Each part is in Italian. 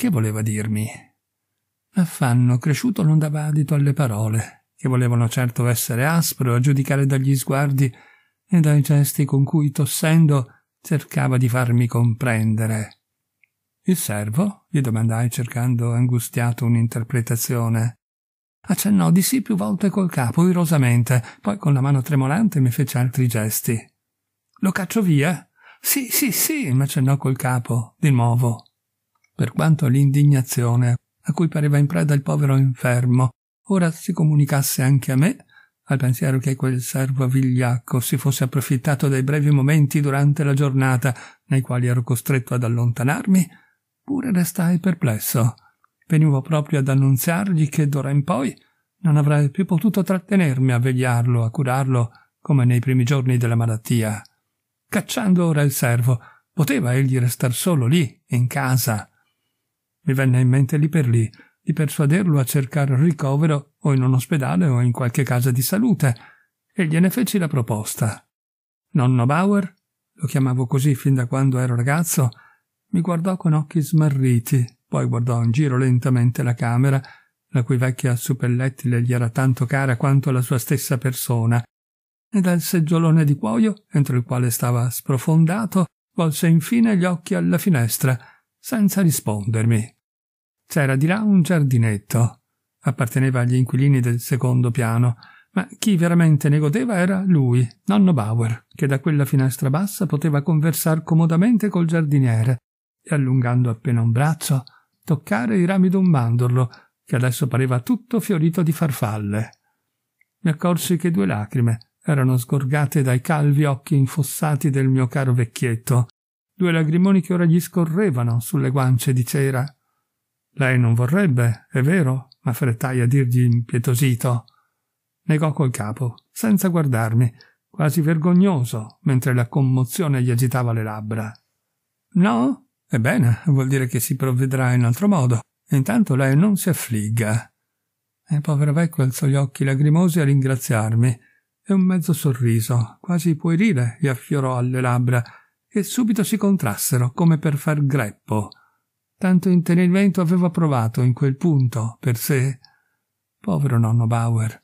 Che voleva dirmi? L'affanno cresciuto non dava adito alle parole, che volevano certo essere aspro a giudicare dagli sguardi e dai gesti con cui, tossendo, cercava di farmi comprendere. Il servo? gli domandai cercando angustiato un'interpretazione. Accennò di sì più volte col capo, irosamente, poi con la mano tremolante mi fece altri gesti. Lo caccio via? Sì, sì, sì, mi accennò col capo, di nuovo per quanto l'indignazione a cui pareva in preda il povero infermo ora si comunicasse anche a me al pensiero che quel servo vigliacco si fosse approfittato dei brevi momenti durante la giornata nei quali ero costretto ad allontanarmi, pure restai perplesso. Venivo proprio ad annunziargli che d'ora in poi non avrei più potuto trattenermi a vegliarlo, a curarlo, come nei primi giorni della malattia. Cacciando ora il servo, poteva egli restar solo lì, in casa, mi venne in mente lì per lì di persuaderlo a cercare ricovero o in un ospedale o in qualche casa di salute, e gliene feci la proposta. Nonno Bauer, lo chiamavo così fin da quando ero ragazzo, mi guardò con occhi smarriti, poi guardò in giro lentamente la camera, la cui vecchia suppellettile gli era tanto cara quanto la sua stessa persona, e dal seggiolone di cuoio, entro il quale stava sprofondato, volse infine gli occhi alla finestra, senza rispondermi. C'era di là un giardinetto. Apparteneva agli inquilini del secondo piano, ma chi veramente ne godeva era lui, nonno Bauer, che da quella finestra bassa poteva conversar comodamente col giardiniere e, allungando appena un braccio, toccare i rami d'un mandorlo, che adesso pareva tutto fiorito di farfalle. Mi accorsi che due lacrime erano sgorgate dai calvi occhi infossati del mio caro vecchietto, due lagrimoni che ora gli scorrevano sulle guance di cera lei non vorrebbe, è vero? m'affrettai a dirgli impietosito. Negò col capo, senza guardarmi, quasi vergognoso, mentre la commozione gli agitava le labbra. No? Ebbene, vuol dire che si provvederà in altro modo. Intanto lei non si affligga. E povero vecchio alzò gli occhi lagrimosi a ringraziarmi, e un mezzo sorriso, quasi puerile, gli affiorò alle labbra, che subito si contrassero come per far greppo. Tanto intervento aveva provato in quel punto, per sé. Povero nonno Bauer.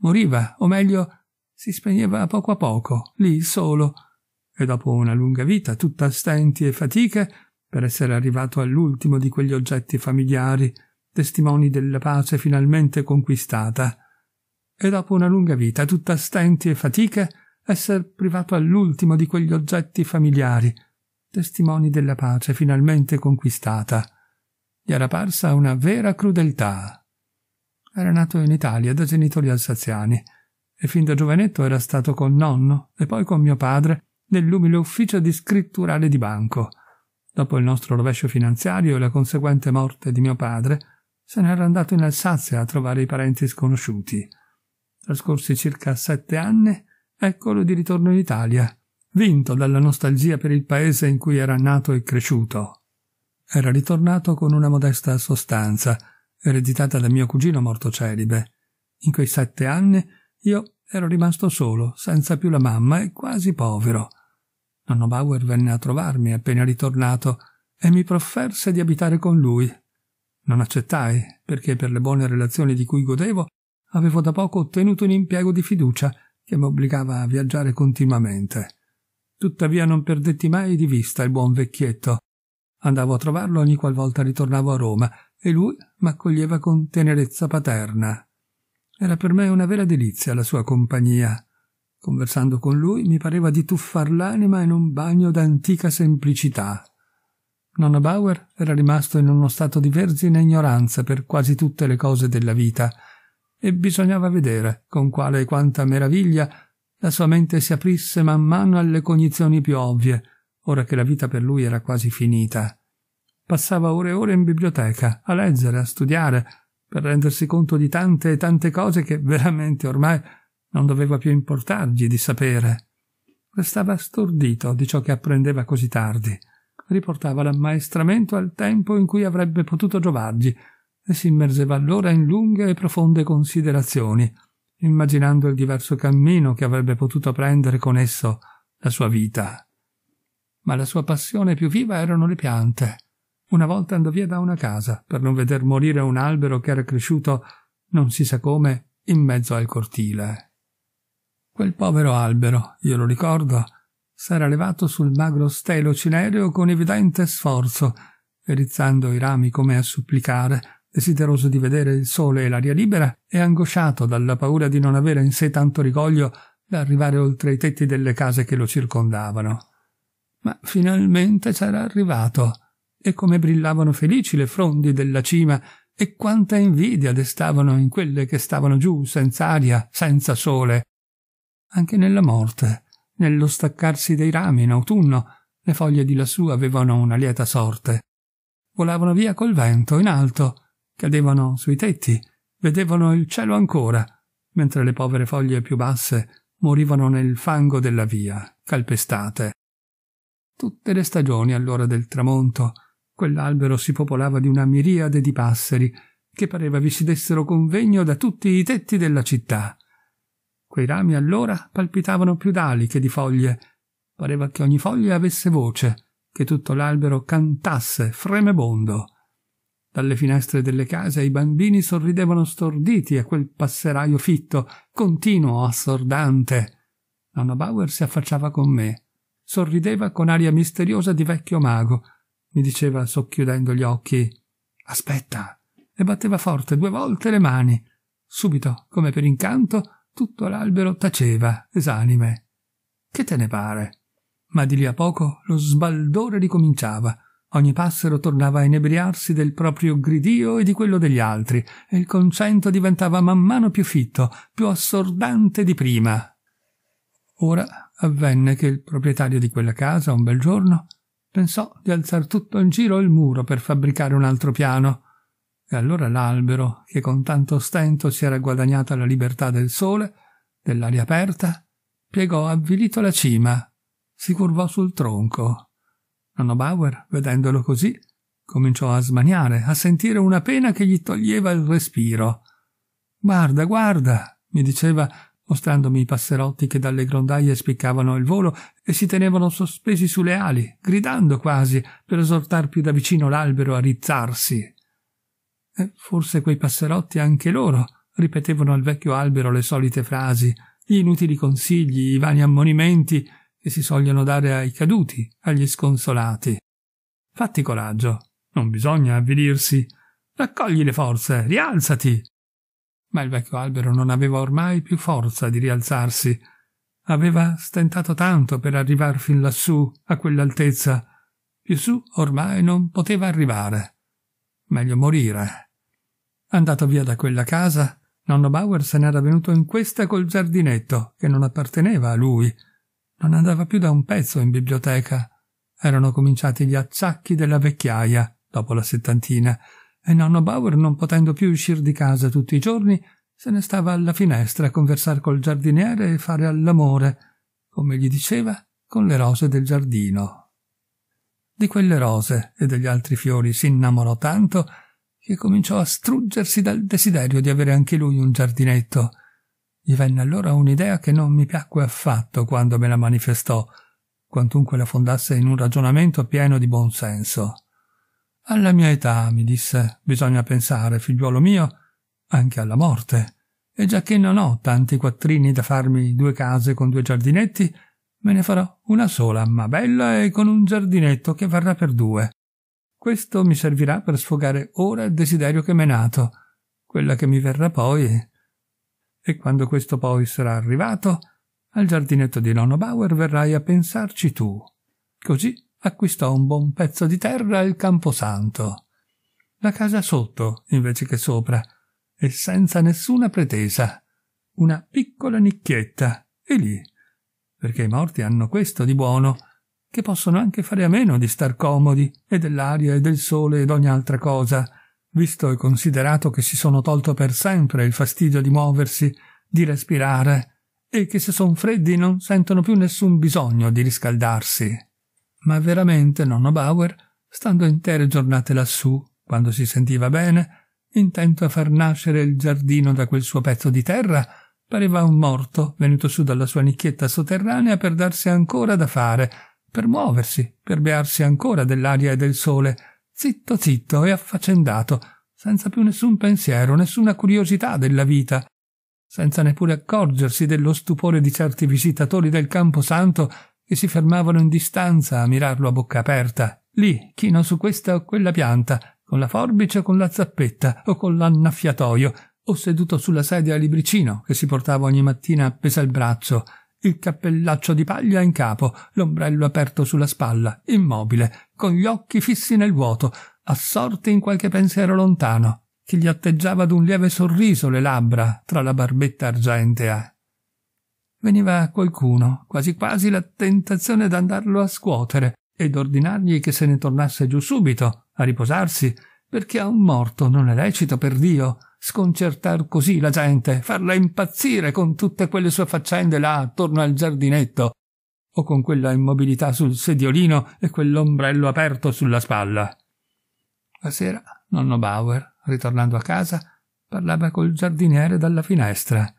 Moriva, o meglio, si spegneva a poco a poco, lì solo, e dopo una lunga vita, tutta stenti e fatiche, per essere arrivato all'ultimo di quegli oggetti familiari, testimoni della pace finalmente conquistata. E dopo una lunga vita, tutta stenti e fatiche, essere privato all'ultimo di quegli oggetti familiari, testimoni della pace finalmente conquistata. Gli era parsa una vera crudeltà. Era nato in Italia da genitori alsaziani e fin da giovanetto era stato col nonno e poi con mio padre nell'umile ufficio di scritturale di banco. Dopo il nostro rovescio finanziario e la conseguente morte di mio padre, se n'era andato in Alsazia a trovare i parenti sconosciuti. Trascorsi circa sette anni, eccolo di ritorno in Italia, vinto dalla nostalgia per il paese in cui era nato e cresciuto. Era ritornato con una modesta sostanza, ereditata da mio cugino morto celibe. In quei sette anni io ero rimasto solo, senza più la mamma e quasi povero. Nonno Bauer venne a trovarmi appena ritornato e mi profferse di abitare con lui. Non accettai, perché per le buone relazioni di cui godevo avevo da poco ottenuto un impiego di fiducia che mi obbligava a viaggiare continuamente. Tuttavia non perdetti mai di vista il buon vecchietto. Andavo a trovarlo ogni qualvolta ritornavo a Roma e lui m'accoglieva con tenerezza paterna. Era per me una vera delizia la sua compagnia. Conversando con lui mi pareva di tuffar l'anima in un bagno d'antica semplicità. Nonno Bauer era rimasto in uno stato di vergine ignoranza per quasi tutte le cose della vita e bisognava vedere con quale e quanta meraviglia la sua mente si aprisse man mano alle cognizioni più ovvie, ora che la vita per lui era quasi finita. Passava ore e ore in biblioteca, a leggere, a studiare, per rendersi conto di tante e tante cose che veramente ormai non doveva più importargli di sapere. Restava stordito di ciò che apprendeva così tardi. Riportava l'ammaestramento al tempo in cui avrebbe potuto giovargli e si immergeva allora in lunghe e profonde considerazioni, immaginando il diverso cammino che avrebbe potuto prendere con esso la sua vita. Ma la sua passione più viva erano le piante. Una volta andò via da una casa per non veder morire un albero che era cresciuto non si sa come in mezzo al cortile. Quel povero albero, io lo ricordo, s'era levato sul magro stelo cinereo con evidente sforzo, rizzando i rami come a supplicare, desideroso di vedere il sole e l'aria libera, e angosciato dalla paura di non avere in sé tanto rigoglio da arrivare oltre i tetti delle case che lo circondavano. Ma finalmente c'era arrivato, e come brillavano felici le frondi della cima, e quanta invidia destavano in quelle che stavano giù senza aria, senza sole. Anche nella morte, nello staccarsi dei rami in autunno, le foglie di lassù avevano una lieta sorte. Volavano via col vento in alto, cadevano sui tetti, vedevano il cielo ancora, mentre le povere foglie più basse morivano nel fango della via, calpestate. Tutte le stagioni all'ora del tramonto, quell'albero si popolava di una miriade di passeri che pareva vi si dessero convegno da tutti i tetti della città. Quei rami allora palpitavano più d'ali che di foglie. Pareva che ogni foglia avesse voce, che tutto l'albero cantasse fremebondo. Dalle finestre delle case i bambini sorridevano storditi a quel passeraio fitto, continuo, assordante. Nonna Bauer si affacciava con me. Sorrideva con aria misteriosa di vecchio mago. Mi diceva, socchiudendo gli occhi, Aspetta! E batteva forte due volte le mani. Subito, come per incanto, tutto l'albero taceva, esanime. Che te ne pare? Ma di lì a poco lo sbaldore ricominciava. Ogni passero tornava a inebriarsi del proprio gridio e di quello degli altri, e il concento diventava man mano più fitto, più assordante di prima. Ora avvenne che il proprietario di quella casa, un bel giorno, pensò di alzar tutto in giro il muro per fabbricare un altro piano. E allora l'albero, che con tanto stento si era guadagnata la libertà del sole, dell'aria aperta, piegò avvilito la cima, si curvò sul tronco Nonno Bauer, vedendolo così, cominciò a smaniare, a sentire una pena che gli toglieva il respiro. Guarda, guarda, mi diceva, mostrandomi i passerotti che dalle grondaie spiccavano il volo e si tenevano sospesi sulle ali, gridando quasi, per esortar più da vicino l'albero a rizzarsi. E forse quei passerotti anche loro ripetevano al vecchio albero le solite frasi, gli inutili consigli, i vani ammonimenti che si sogliono dare ai caduti, agli sconsolati. Fatti coraggio, non bisogna avvilirsi. Raccogli le forze, rialzati. Ma il vecchio albero non aveva ormai più forza di rialzarsi. Aveva stentato tanto per arrivare fin lassù, a quell'altezza. Più su ormai non poteva arrivare. Meglio morire. Andato via da quella casa, nonno Bauer se n'era venuto in questa col giardinetto, che non apparteneva a lui, non andava più da un pezzo in biblioteca. Erano cominciati gli acciacchi della vecchiaia, dopo la settantina, e nonno Bauer, non potendo più uscir di casa tutti i giorni, se ne stava alla finestra a conversare col giardiniere e fare all'amore, come gli diceva, con le rose del giardino. Di quelle rose e degli altri fiori si innamorò tanto che cominciò a struggersi dal desiderio di avere anche lui un giardinetto gli venne allora un'idea che non mi piacque affatto quando me la manifestò, quantunque la fondasse in un ragionamento pieno di buon senso. Alla mia età, mi disse, bisogna pensare, figliuolo mio, anche alla morte. E giacché non ho tanti quattrini da farmi due case con due giardinetti, me ne farò una sola, ma bella e con un giardinetto che varrà per due. Questo mi servirà per sfogare ora il desiderio che m'è nato. Quella che mi verrà poi e quando questo poi sarà arrivato, al giardinetto di nonno Bauer verrai a pensarci tu. Così acquistò un buon pezzo di terra e il camposanto. La casa sotto, invece che sopra, e senza nessuna pretesa. Una piccola nicchietta, e lì. Perché i morti hanno questo di buono, che possono anche fare a meno di star comodi e dell'aria e del sole e d'ogni altra cosa, visto e considerato che si sono tolto per sempre il fastidio di muoversi, di respirare, e che se son freddi non sentono più nessun bisogno di riscaldarsi. Ma veramente nonno Bauer, stando intere giornate lassù, quando si sentiva bene, intento a far nascere il giardino da quel suo pezzo di terra, pareva un morto venuto su dalla sua nicchietta sotterranea per darsi ancora da fare, per muoversi, per bearsi ancora dell'aria e del sole, zitto zitto e affaccendato, senza più nessun pensiero, nessuna curiosità della vita, senza neppure accorgersi dello stupore di certi visitatori del Camposanto che si fermavano in distanza a mirarlo a bocca aperta, lì, chino su questa o quella pianta, con la forbice o con la zappetta o con l'annaffiatoio, o seduto sulla sedia a libricino che si portava ogni mattina appesa al braccio, il cappellaccio di paglia in capo, l'ombrello aperto sulla spalla, immobile, con gli occhi fissi nel vuoto, assorti in qualche pensiero lontano, che gli atteggiava d'un lieve sorriso le labbra tra la barbetta argentea. Veniva a qualcuno, quasi quasi la tentazione d'andarlo a scuotere ed ordinargli che se ne tornasse giù subito, a riposarsi, perché a un morto non è lecito per Dio sconcertar così la gente, farla impazzire con tutte quelle sue faccende là attorno al giardinetto, o con quella immobilità sul sediolino e quell'ombrello aperto sulla spalla. La sera nonno Bauer, ritornando a casa, parlava col giardiniere dalla finestra.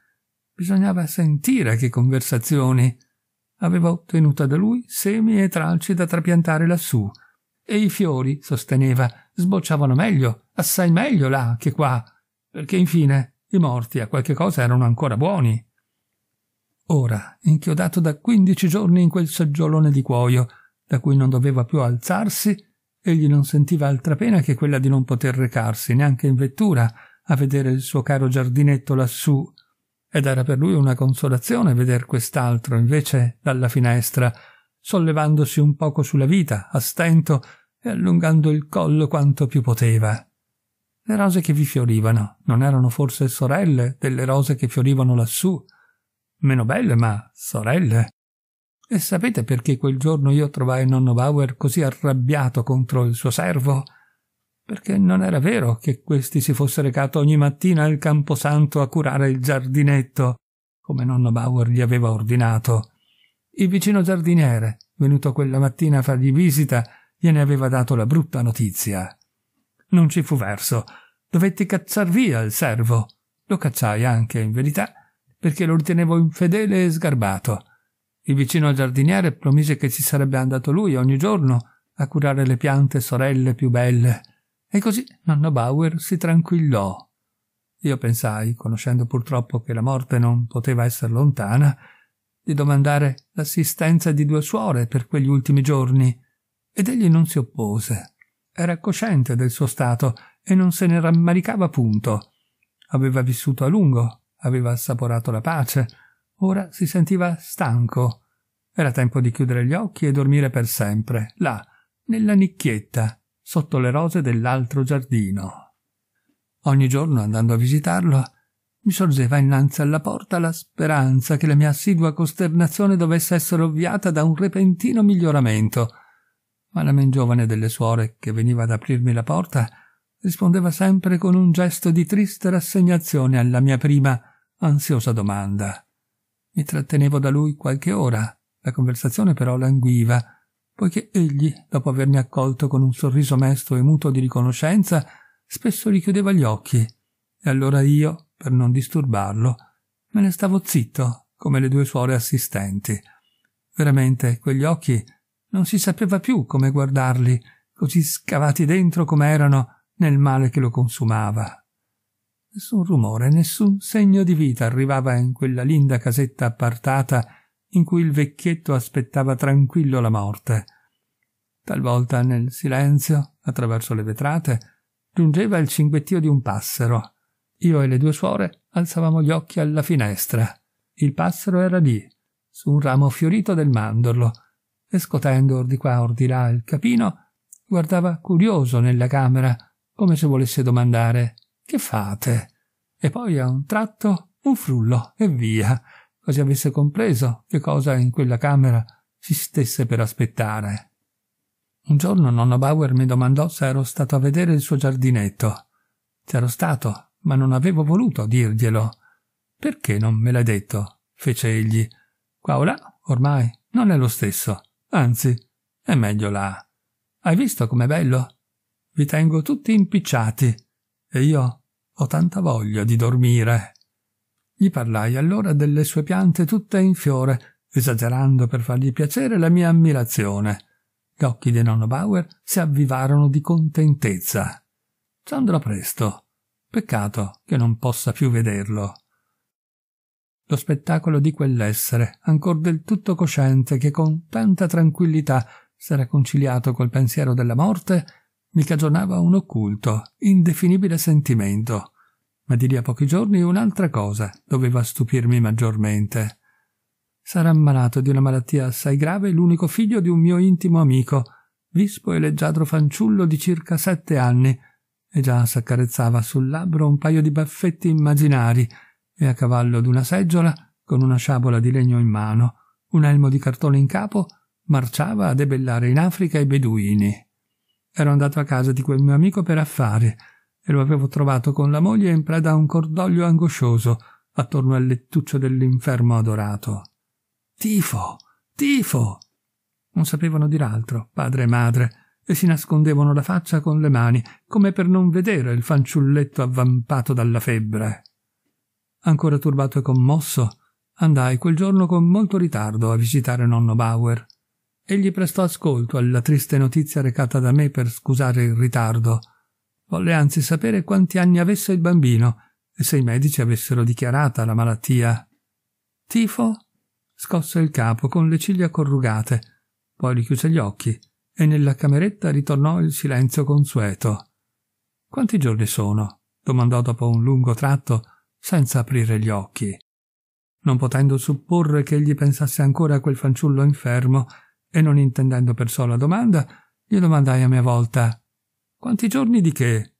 Bisognava sentire che conversazioni. Aveva ottenuta da lui semi e tralci da trapiantare lassù, e i fiori, sosteneva, sbocciavano meglio, assai meglio là che qua, perché infine i morti a qualche cosa erano ancora buoni. Ora, inchiodato da quindici giorni in quel seggiolone di cuoio, da cui non doveva più alzarsi, egli non sentiva altra pena che quella di non poter recarsi neanche in vettura a vedere il suo caro giardinetto lassù, ed era per lui una consolazione veder quest'altro invece dalla finestra, sollevandosi un poco sulla vita, a stento, e allungando il collo quanto più poteva. Le rose che vi fiorivano non erano forse sorelle delle rose che fiorivano lassù? Meno belle, ma sorelle. E sapete perché quel giorno io trovai nonno Bauer così arrabbiato contro il suo servo? Perché non era vero che questi si fosse recato ogni mattina al camposanto a curare il giardinetto, come nonno Bauer gli aveva ordinato. Il vicino giardiniere, venuto quella mattina a fargli visita, gliene aveva dato la brutta notizia. Non ci fu verso. Dovetti cacciar via il servo. Lo cacciai anche, in verità, perché lo ritenevo infedele e sgarbato. Il vicino giardiniere promise che ci sarebbe andato lui ogni giorno a curare le piante sorelle più belle. E così nonno Bauer si tranquillò. Io pensai, conoscendo purtroppo che la morte non poteva essere lontana, di domandare l'assistenza di due suore per quegli ultimi giorni, ed egli non si oppose. Era cosciente del suo stato e non se ne rammaricava punto. Aveva vissuto a lungo, aveva assaporato la pace, ora si sentiva stanco. Era tempo di chiudere gli occhi e dormire per sempre, là, nella nicchietta, sotto le rose dell'altro giardino. Ogni giorno, andando a visitarlo, mi sorgeva innanzi alla porta la speranza che la mia assidua costernazione dovesse essere ovviata da un repentino miglioramento ma la men giovane delle suore che veniva ad aprirmi la porta rispondeva sempre con un gesto di triste rassegnazione alla mia prima ansiosa domanda. Mi trattenevo da lui qualche ora, la conversazione però languiva, poiché egli, dopo avermi accolto con un sorriso mesto e muto di riconoscenza, spesso richiudeva gli occhi, e allora io, per non disturbarlo, me ne stavo zitto, come le due suore assistenti. Veramente, quegli occhi non si sapeva più come guardarli, così scavati dentro come erano nel male che lo consumava. Nessun rumore, nessun segno di vita arrivava in quella linda casetta appartata in cui il vecchietto aspettava tranquillo la morte. Talvolta nel silenzio, attraverso le vetrate, giungeva il cinguettio di un passero. Io e le due suore alzavamo gli occhi alla finestra. Il passero era lì, su un ramo fiorito del mandorlo, e scotendo or di qua or di là il capino, guardava curioso nella camera, come se volesse domandare Che fate? E poi a un tratto un frullo e via, quasi avesse compreso che cosa in quella camera si stesse per aspettare. Un giorno nonno Bauer mi domandò se ero stato a vedere il suo giardinetto. C'ero stato, ma non avevo voluto dirglielo. Perché non me l'hai detto? fece egli. Qua o là, ormai, non è lo stesso. Anzi, è meglio là. Hai visto com'è bello? Vi tengo tutti impicciati e io ho tanta voglia di dormire. Gli parlai allora delle sue piante tutte in fiore, esagerando per fargli piacere la mia ammirazione. Gli occhi di nonno Bauer si avvivarono di contentezza. Ci andrò presto. Peccato che non possa più vederlo lo spettacolo di quell'essere, ancor del tutto cosciente, che con tanta tranquillità s'era conciliato col pensiero della morte, mi cagionava un occulto, indefinibile sentimento. Ma di lì a pochi giorni un'altra cosa doveva stupirmi maggiormente. Sarà ammalato di una malattia assai grave l'unico figlio di un mio intimo amico, vispo e leggiadro fanciullo di circa sette anni, e già s'accarezzava sul labbro un paio di baffetti immaginari, e a cavallo d'una seggiola, con una sciabola di legno in mano, un elmo di cartone in capo, marciava a debellare in Africa i beduini. Ero andato a casa di quel mio amico per affari e lo avevo trovato con la moglie in preda a un cordoglio angoscioso attorno al lettuccio dell'infermo adorato. Tifo! Tifo! Non sapevano dir altro, padre e madre, e si nascondevano la faccia con le mani, come per non vedere il fanciulletto avvampato dalla febbre. Ancora turbato e commosso, andai quel giorno con molto ritardo a visitare nonno Bauer. Egli prestò ascolto alla triste notizia recata da me per scusare il ritardo. Volle anzi sapere quanti anni avesse il bambino e se i medici avessero dichiarata la malattia. Tifo? Scosse il capo con le ciglia corrugate, poi richiuse gli occhi e nella cameretta ritornò il silenzio consueto. Quanti giorni sono? domandò dopo un lungo tratto senza aprire gli occhi, non potendo supporre che egli pensasse ancora a quel fanciullo infermo e non intendendo per sola domanda, gli domandai a mia volta Quanti giorni di che?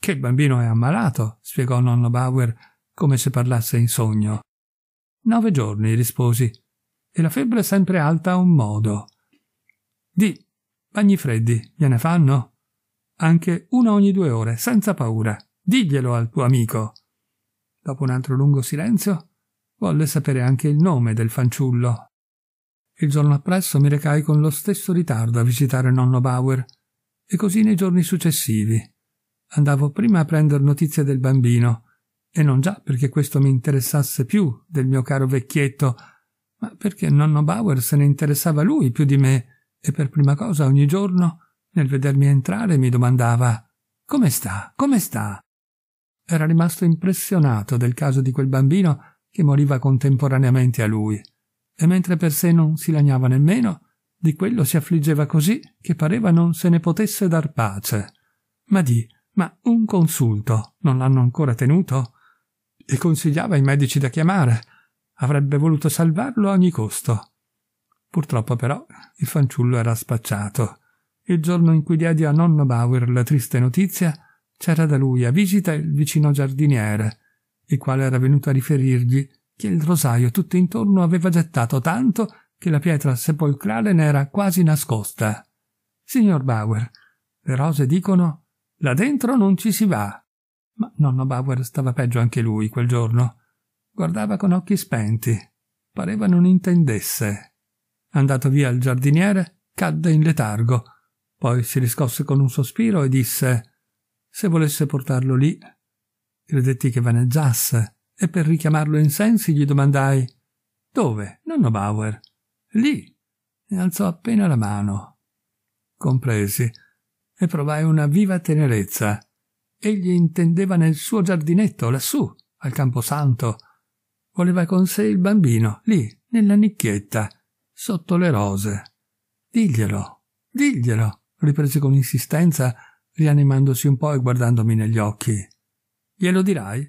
Che il bambino è ammalato, spiegò nonno Bauer come se parlasse in sogno. Nove giorni, risposi, e la febbre è sempre alta a un modo. Di bagni freddi, gliene fanno? Anche una ogni due ore, senza paura. Diglielo al tuo amico dopo un altro lungo silenzio, volle sapere anche il nome del fanciullo. Il giorno appresso mi recai con lo stesso ritardo a visitare nonno Bauer, e così nei giorni successivi. Andavo prima a prendere notizie del bambino, e non già perché questo mi interessasse più del mio caro vecchietto, ma perché nonno Bauer se ne interessava lui più di me, e per prima cosa ogni giorno, nel vedermi entrare, mi domandava Come sta? Come sta? Era rimasto impressionato del caso di quel bambino che moriva contemporaneamente a lui, e mentre per sé non si lagnava nemmeno, di quello si affliggeva così che pareva non se ne potesse dar pace. Ma di, ma un consulto non l'hanno ancora tenuto? E consigliava i medici da chiamare. Avrebbe voluto salvarlo a ogni costo. Purtroppo però il fanciullo era spacciato. Il giorno in cui diedi a nonno Bauer la triste notizia, c'era da lui a visita il vicino giardiniere, il quale era venuto a riferirgli che il rosaio tutto intorno aveva gettato tanto che la pietra sepolcrale ne era quasi nascosta. Signor Bauer, le rose dicono là dentro non ci si va. Ma nonno Bauer stava peggio anche lui quel giorno. Guardava con occhi spenti. Pareva non intendesse. Andato via il giardiniere, cadde in letargo. Poi si riscosse con un sospiro e disse se volesse portarlo lì. Credetti che vaneggiasse e per richiamarlo in sensi gli domandai Dove, nonno Bauer? Lì. E alzò appena la mano. Compresi e provai una viva tenerezza. Egli intendeva nel suo giardinetto, lassù, al camposanto. Voleva con sé il bambino, lì, nella nicchietta, sotto le rose. Diglielo, diglielo, riprese con insistenza rianimandosi un po' e guardandomi negli occhi. Glielo dirai?